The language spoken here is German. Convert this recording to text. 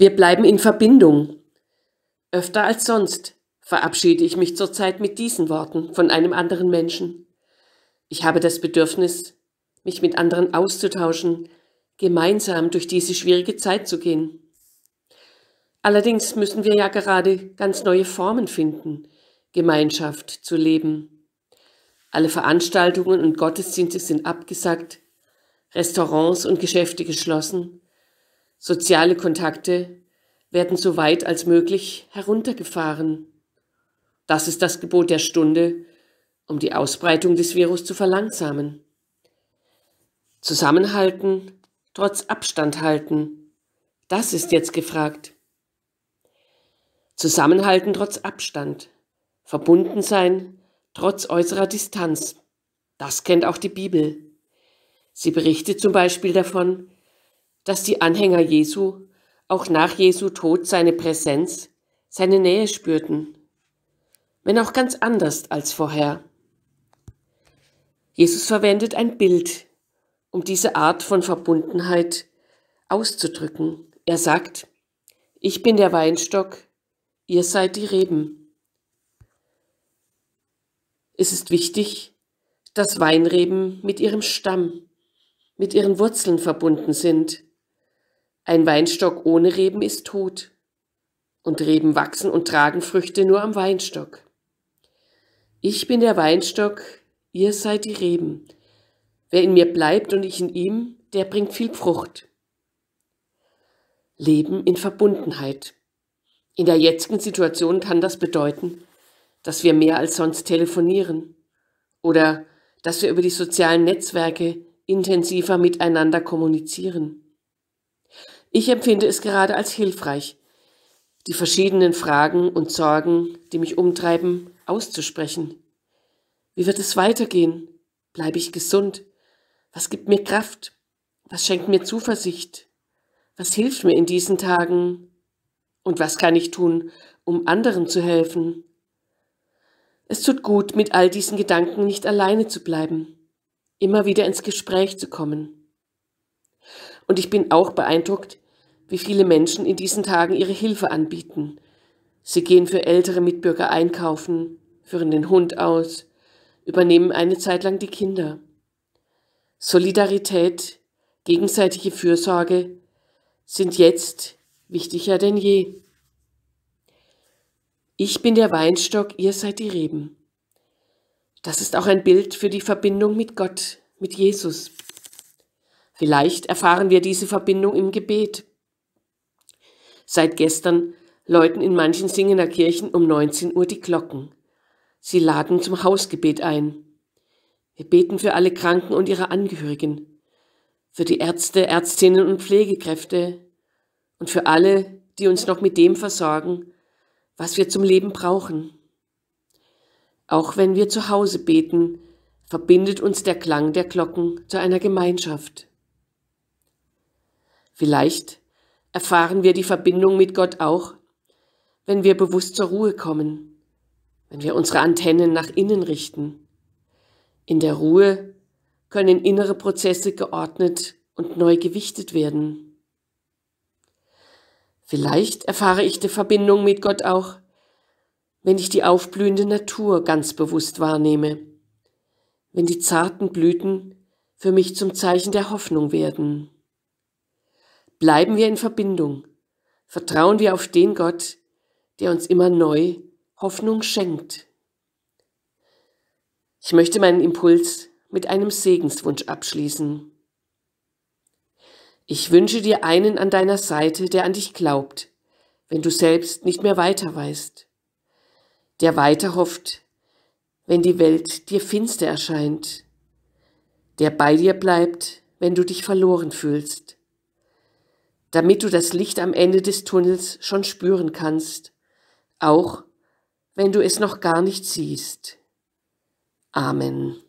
Wir bleiben in Verbindung. Öfter als sonst verabschiede ich mich zurzeit mit diesen Worten von einem anderen Menschen. Ich habe das Bedürfnis, mich mit anderen auszutauschen, gemeinsam durch diese schwierige Zeit zu gehen. Allerdings müssen wir ja gerade ganz neue Formen finden, Gemeinschaft zu leben. Alle Veranstaltungen und Gottesdienste sind abgesagt, Restaurants und Geschäfte geschlossen, Soziale Kontakte werden so weit als möglich heruntergefahren. Das ist das Gebot der Stunde, um die Ausbreitung des Virus zu verlangsamen. Zusammenhalten, trotz Abstand halten, das ist jetzt gefragt. Zusammenhalten trotz Abstand, verbunden sein trotz äußerer Distanz, das kennt auch die Bibel. Sie berichtet zum Beispiel davon, dass die Anhänger Jesu auch nach Jesu Tod seine Präsenz, seine Nähe spürten, wenn auch ganz anders als vorher. Jesus verwendet ein Bild, um diese Art von Verbundenheit auszudrücken. Er sagt, ich bin der Weinstock, ihr seid die Reben. Es ist wichtig, dass Weinreben mit ihrem Stamm, mit ihren Wurzeln verbunden sind ein Weinstock ohne Reben ist tot. Und Reben wachsen und tragen Früchte nur am Weinstock. Ich bin der Weinstock, ihr seid die Reben. Wer in mir bleibt und ich in ihm, der bringt viel Frucht. Leben in Verbundenheit. In der jetzigen Situation kann das bedeuten, dass wir mehr als sonst telefonieren oder dass wir über die sozialen Netzwerke intensiver miteinander kommunizieren. Ich empfinde es gerade als hilfreich, die verschiedenen Fragen und Sorgen, die mich umtreiben, auszusprechen. Wie wird es weitergehen? Bleibe ich gesund? Was gibt mir Kraft? Was schenkt mir Zuversicht? Was hilft mir in diesen Tagen? Und was kann ich tun, um anderen zu helfen? Es tut gut, mit all diesen Gedanken nicht alleine zu bleiben, immer wieder ins Gespräch zu kommen. Und ich bin auch beeindruckt, wie viele Menschen in diesen Tagen ihre Hilfe anbieten. Sie gehen für ältere Mitbürger einkaufen, führen den Hund aus, übernehmen eine Zeit lang die Kinder. Solidarität, gegenseitige Fürsorge sind jetzt wichtiger denn je. Ich bin der Weinstock, ihr seid die Reben. Das ist auch ein Bild für die Verbindung mit Gott, mit Jesus. Vielleicht erfahren wir diese Verbindung im Gebet. Seit gestern läuten in manchen Singener Kirchen um 19 Uhr die Glocken. Sie laden zum Hausgebet ein. Wir beten für alle Kranken und ihre Angehörigen, für die Ärzte, Ärztinnen und Pflegekräfte und für alle, die uns noch mit dem versorgen, was wir zum Leben brauchen. Auch wenn wir zu Hause beten, verbindet uns der Klang der Glocken zu einer Gemeinschaft. Vielleicht erfahren wir die Verbindung mit Gott auch, wenn wir bewusst zur Ruhe kommen, wenn wir unsere Antennen nach innen richten. In der Ruhe können innere Prozesse geordnet und neu gewichtet werden. Vielleicht erfahre ich die Verbindung mit Gott auch, wenn ich die aufblühende Natur ganz bewusst wahrnehme, wenn die zarten Blüten für mich zum Zeichen der Hoffnung werden. Bleiben wir in Verbindung. Vertrauen wir auf den Gott, der uns immer neu Hoffnung schenkt. Ich möchte meinen Impuls mit einem Segenswunsch abschließen. Ich wünsche dir einen an deiner Seite, der an dich glaubt, wenn du selbst nicht mehr weiter weißt, der weiter hofft, wenn die Welt dir finster erscheint, der bei dir bleibt, wenn du dich verloren fühlst, damit du das Licht am Ende des Tunnels schon spüren kannst, auch wenn du es noch gar nicht siehst. Amen.